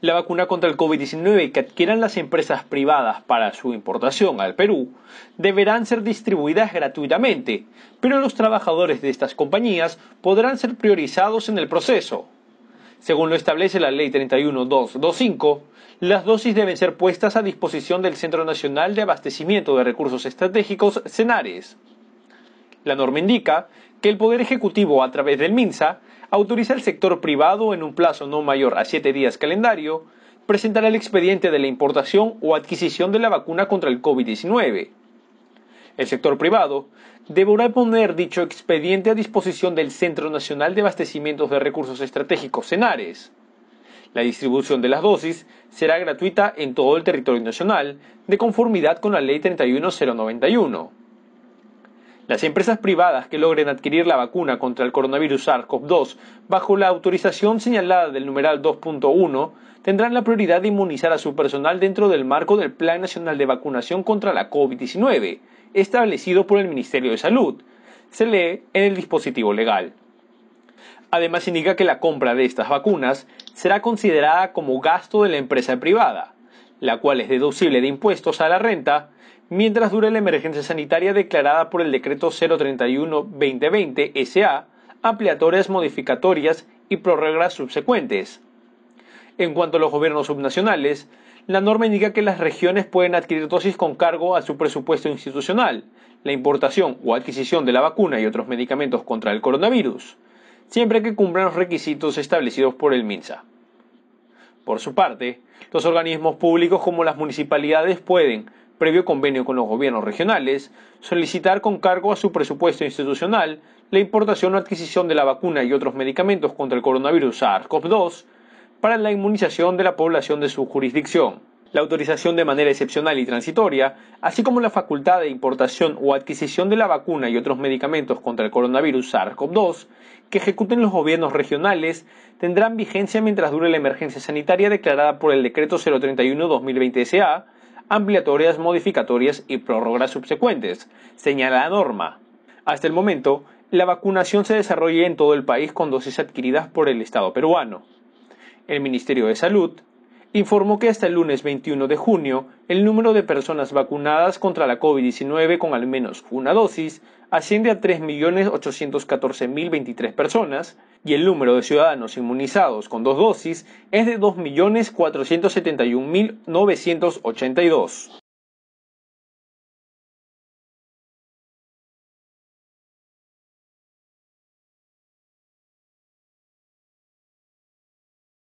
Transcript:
la vacuna contra el COVID-19 que adquieran las empresas privadas para su importación al Perú deberán ser distribuidas gratuitamente, pero los trabajadores de estas compañías podrán ser priorizados en el proceso. Según lo establece la Ley 31225, las dosis deben ser puestas a disposición del Centro Nacional de Abastecimiento de Recursos Estratégicos, CENARES. La norma indica que el Poder Ejecutivo, a través del MINSA, autoriza al sector privado en un plazo no mayor a siete días calendario presentar el expediente de la importación o adquisición de la vacuna contra el COVID-19. El sector privado deberá poner dicho expediente a disposición del Centro Nacional de Abastecimientos de Recursos Estratégicos, CENARES. La distribución de las dosis será gratuita en todo el territorio nacional, de conformidad con la Ley 31091. Las empresas privadas que logren adquirir la vacuna contra el coronavirus SARS-CoV-2 bajo la autorización señalada del numeral 2.1 tendrán la prioridad de inmunizar a su personal dentro del marco del Plan Nacional de Vacunación contra la COVID-19, establecido por el Ministerio de Salud. Se lee en el dispositivo legal. Además indica que la compra de estas vacunas será considerada como gasto de la empresa privada la cual es deducible de impuestos a la renta, mientras dure la emergencia sanitaria declarada por el decreto 031-2020 SA, ampliatorias modificatorias y prorreglas subsecuentes. En cuanto a los gobiernos subnacionales, la norma indica que las regiones pueden adquirir dosis con cargo a su presupuesto institucional, la importación o adquisición de la vacuna y otros medicamentos contra el coronavirus, siempre que cumplan los requisitos establecidos por el MINSA. Por su parte, los organismos públicos como las municipalidades pueden, previo convenio con los gobiernos regionales, solicitar con cargo a su presupuesto institucional la importación o adquisición de la vacuna y otros medicamentos contra el coronavirus SARS-CoV-2 para la inmunización de la población de su jurisdicción la autorización de manera excepcional y transitoria, así como la facultad de importación o adquisición de la vacuna y otros medicamentos contra el coronavirus SARS-CoV-2 que ejecuten los gobiernos regionales, tendrán vigencia mientras dure la emergencia sanitaria declarada por el Decreto 031-2020-SA, ampliatorias, modificatorias y prórrogas subsecuentes, señala la norma. Hasta el momento, la vacunación se desarrolla en todo el país con dosis adquiridas por el Estado peruano. El Ministerio de Salud informó que hasta el lunes 21 de junio el número de personas vacunadas contra la COVID-19 con al menos una dosis asciende a 3.814.023 personas y el número de ciudadanos inmunizados con dos dosis es de 2.471.982.